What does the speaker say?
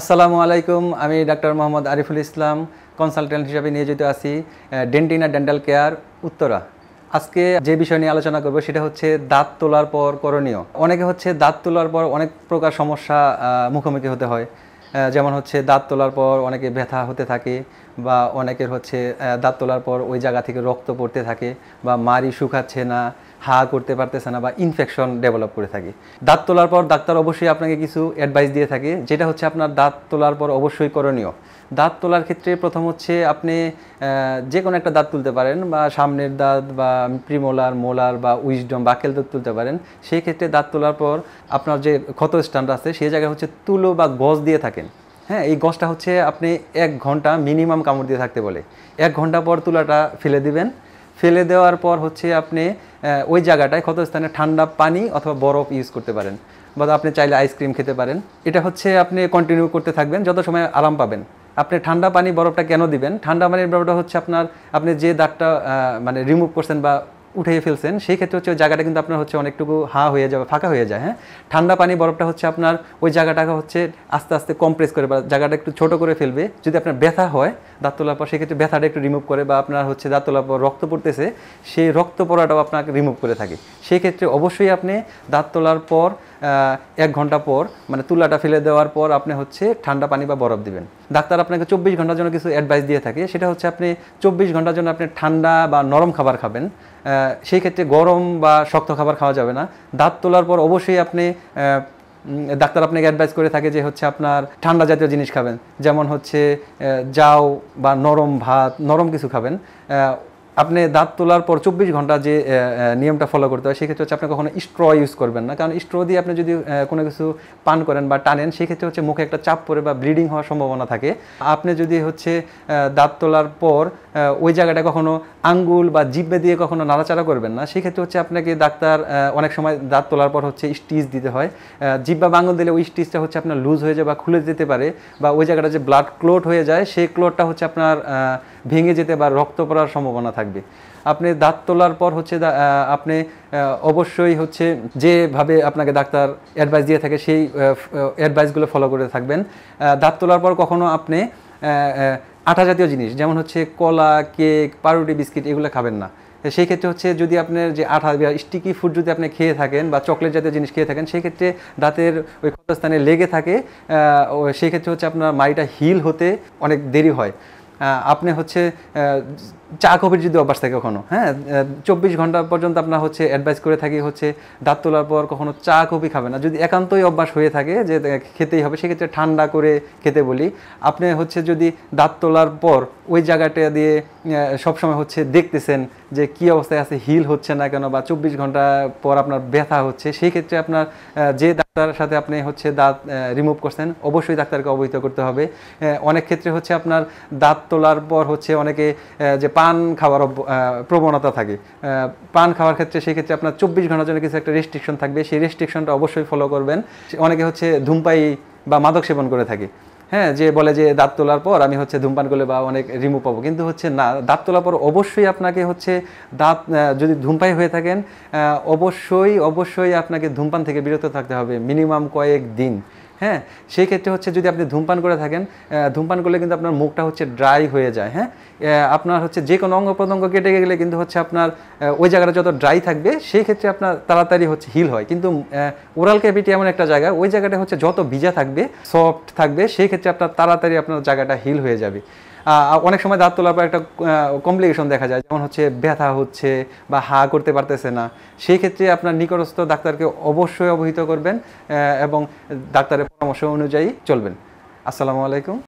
আসসালামু আলাইকুম আমি ডাক্তার মোহাম্মদ আরিফুল ইসলাম কনসালটেন্ট হিসাবে নিয়োজিত আছি ডেন্টিনা ডেন্টাল কেয়ার উত্তরা আজকে যে বিষয় নিয়ে আলোচনা করব সেটা হচ্ছে দাঁত তোলার পর করণীয় অনেকে হচ্ছে দাঁত তোলার পর অনেক প্রকার সমস্যা মুখোমুখি হতে হয় যেমন হচ্ছে দাঁত তোলার পর অনেকে ব্যথা হতে থাকে বা অনেকের হচ্ছে দাঁত তোলার পর ওই জায়গা থেকে রক্ত পড়তে থাকে বা মারি শুকাচ্ছে না হা করতে পারতেছে না বা ইনফেকশন ডেভেলপ করে থাকে দাঁত তোলার পর ডাক্তার অবশ্যই আপনাকে কিছু অ্যাডভাইস দিয়ে থাকে যেটা হচ্ছে আপনার দাঁত তোলার পর অবশ্যই করণীয় দাঁত তোলার ক্ষেত্রে প্রথম হচ্ছে আপনি যে কোনো একটা দাঁত তুলতে পারেন বা সামনের দাঁত বা প্রিমোলার মোলার বা উইজডম বাকেল দাঁত তুলতে পারেন সেই ক্ষেত্রে দাঁত তোলার পর আপনার যে ক্ষত স্ট্যান্ড আছে সেই জায়গায় হচ্ছে তুলো বা গজ দিয়ে থাকেন হ্যাঁ এই গছটা হচ্ছে আপনি এক ঘন্টা মিনিমাম কামড় দিয়ে থাকতে বলে এক ঘন্টা পর তুলাটা ফেলে দিবেন ফেলে দেওয়ার পর হচ্ছে আপনি ওই জায়গাটায় ক্ষতস্থানে ঠান্ডা পানি অথবা বরফ ইউজ করতে পারেন বা আপনি চাইলে আইসক্রিম খেতে পারেন এটা হচ্ছে আপনি কন্টিনিউ করতে থাকবেন যত সময় আরাম পাবেন আপনি ঠান্ডা পানি বরফটা কেন দিবেন ঠান্ডা পানির বরফটা হচ্ছে আপনার আপনি যে দাঁতটা মানে রিমুভ করছেন বা উঠিয়ে ফেলছেন সেই ক্ষেত্রে হচ্ছে ওই জায়গাটা কিন্তু আপনার হচ্ছে অনেকটুকু হা হয়ে যাবে ফাঁকা হয়ে যায় হ্যাঁ ঠান্ডা পানি বরফটা হচ্ছে আপনার ওই জায়গাটাকে হচ্ছে আস্তে আস্তে কমপ্রেস করে বা জায়গাটা একটু ছোট করে ফেলবে যদি আপনার ব্যথা হয় দাঁত তোলার পর সেক্ষেত্রে ব্যথাটা একটু রিমুভ করে বা আপনার হচ্ছে দাঁত তোলার পর রক্ত পড়তেছে সেই রক্ত পড়াটাও আপনাকে রিমুভ করে থাকে সেক্ষেত্রে অবশ্যই আপনি দাঁত তোলার পর এক ঘন্টা পর মানে তুলাটা ফেলে দেওয়ার পর আপনি হচ্ছে ঠান্ডা পানি বা বরফ দিবেন ডাক্তার আপনাকে চব্বিশ ঘন্টার জন্য কিছু অ্যাডভাইস দিয়ে থাকে সেটা হচ্ছে আপনি চব্বিশ ঘন্টার জন্য আপনি ঠান্ডা বা নরম খাবার খাবেন সেই ক্ষেত্রে গরম বা শক্ত খাবার খাওয়া যাবে না দাঁত তোলার পর অবশ্যই আপনি ডাক্তার আপনাকে অ্যাডভাইস করে থাকে যে হচ্ছে আপনার ঠান্ডা জাতীয় জিনিস খাবেন যেমন হচ্ছে যাও বা নরম ভাত নরম কিছু খাবেন আপনি দাঁত তোলার পর চব্বিশ ঘন্টা যে নিয়মটা ফলো করতে হয় সেক্ষেত্রে হচ্ছে আপনি কখনো স্ট্র ইউজ করবেন না কারণ স্ট্র দিয়ে আপনি যদি কোনো কিছু পান করেন বা টানেন সেক্ষেত্রে হচ্ছে মুখে একটা চাপ পড়ে বা ব্লিডিং হওয়ার সম্ভাবনা থাকে আপনি যদি হচ্ছে দাঁত তোলার পর ওই জায়গাটা কখনো আঙ্গুল বা জিব্বে দিয়ে কখনো নাড়াচাড়া করবেন না সেক্ষেত্রে হচ্ছে আপনাকে ডাক্তার অনেক সময় দাঁত তোলার পর হচ্ছে স্টিচ দিতে হয় বা বাঙ্গল দিলে ওই স্টিচটা হচ্ছে আপনার লুজ হয়ে যায় বা খুলে যেতে পারে বা ওই জায়গাটা যে ব্লাড ক্লোট হয়ে যায় সেই ক্লোটটা হচ্ছে আপনার ভেঙে যেতে বা রক্ত পড়ার সম্ভাবনা থাকে থাকবে আপনি দাঁত তোলার পর হচ্ছে আপনি অবশ্যই হচ্ছে যেভাবে আপনাকে ডাক্তার অ্যাডভাইস দিয়ে থাকে সেই অ্যাডভাইসগুলো ফলো করে থাকবেন দাঁত তোলার পর কখনো আপনি আটা জাতীয় জিনিস যেমন হচ্ছে কলা কেক পাউরুটি বিস্কিট এগুলো খাবেন না সেই ক্ষেত্রে হচ্ছে যদি আপনার যে আঠা স্টিকি ফুড যদি আপনি খেয়ে থাকেন বা চকলেট জাতীয় জিনিস খেয়ে থাকেন সেই ক্ষেত্রে দাঁতের ওই ক্ষতস্থানে লেগে থাকে সেই ক্ষেত্রে হচ্ছে আপনার মাড়িটা হিল হতে অনেক দেরি হয় আপনি হচ্ছে চা কফির যদি অভ্যাস থাকে কখনো হ্যাঁ চব্বিশ ঘন্টা পর্যন্ত আপনার হচ্ছে অ্যাডভাইস করে থাকি হচ্ছে দাঁত তোলার পর কখনো চা কফি খাবে না যদি একান্তই অভ্যাস হয়ে থাকে যে খেতেই হবে সেক্ষেত্রে ঠান্ডা করে খেতে বলি আপনি হচ্ছে যদি দাঁত তোলার পর ওই জায়গাটা দিয়ে সবসময় হচ্ছে দেখতেছেন যে কি অবস্থায় আছে হিল হচ্ছে না কেন বা চব্বিশ ঘন্টা পর আপনার ব্যথা হচ্ছে সেই ক্ষেত্রে আপনার যে ডাক্তারের সাথে আপনি হচ্ছে দাঁত রিমুভ করছেন অবশ্যই ডাক্তারকে অবহিত করতে হবে অনেক ক্ষেত্রে হচ্ছে আপনার দাঁত তোলার পর হচ্ছে অনেকে যে পান খাওয়ার প্রবণতা থাকে পান খাওয়ার ক্ষেত্রে সেক্ষেত্রে আপনার চব্বিশ ঘন্টার জন্য কিছু একটা রেস্ট্রিকশন থাকবে সেই রেস্ট্রিকশনটা অবশ্যই ফলো করবেন অনেকে হচ্ছে ধূমপাই বা মাদক সেবন করে থাকে হ্যাঁ যে বলে যে দাঁত তোলার পর আমি হচ্ছে ধূমপান করলে বা অনেক রিমুভ পাবো কিন্তু হচ্ছে না দাঁত তোলার পর অবশ্যই আপনাকে হচ্ছে দাঁত যদি ধূমপাই হয়ে থাকেন অবশ্যই অবশ্যই আপনাকে ধূমপান থেকে বিরত থাকতে হবে মিনিমাম কয়েক দিন হ্যাঁ সেই ক্ষেত্রে হচ্ছে যদি আপনি ধূমপান করে থাকেন ধূমপান করলে কিন্তু আপনার মুখটা হচ্ছে ড্রাই হয়ে যায় হ্যাঁ আপনার হচ্ছে যে কোনো অঙ্গ প্রত্যঙ্গ কেটে গেলে কিন্তু হচ্ছে আপনার ওই জায়গাটা যত ড্রাই থাকবে সেই ক্ষেত্রে আপনার তাড়াতাড়ি হচ্ছে হিল হয় কিন্তু ওরাল ক্যাভিটি এমন একটা জায়গা ওই জায়গাটা হচ্ছে যত ভিজা থাকবে সফট থাকবে সেই ক্ষেত্রে আপনার তাড়াতাড়ি আপনার জায়গাটা হিল হয়ে যাবে অনেক সময় দাঁত তোলার পর একটা কমপ্লিকেশন দেখা যায় যেমন হচ্ছে ব্যথা হচ্ছে বা হা করতে পারতেছে না সেই ক্ষেত্রে আপনার নিকটস্থ ডাক্তারকে অবশ্যই অবহিত করবেন এবং ডাক্তারের পরামর্শ অনুযায়ী চলবেন আসসালামু আলাইকুম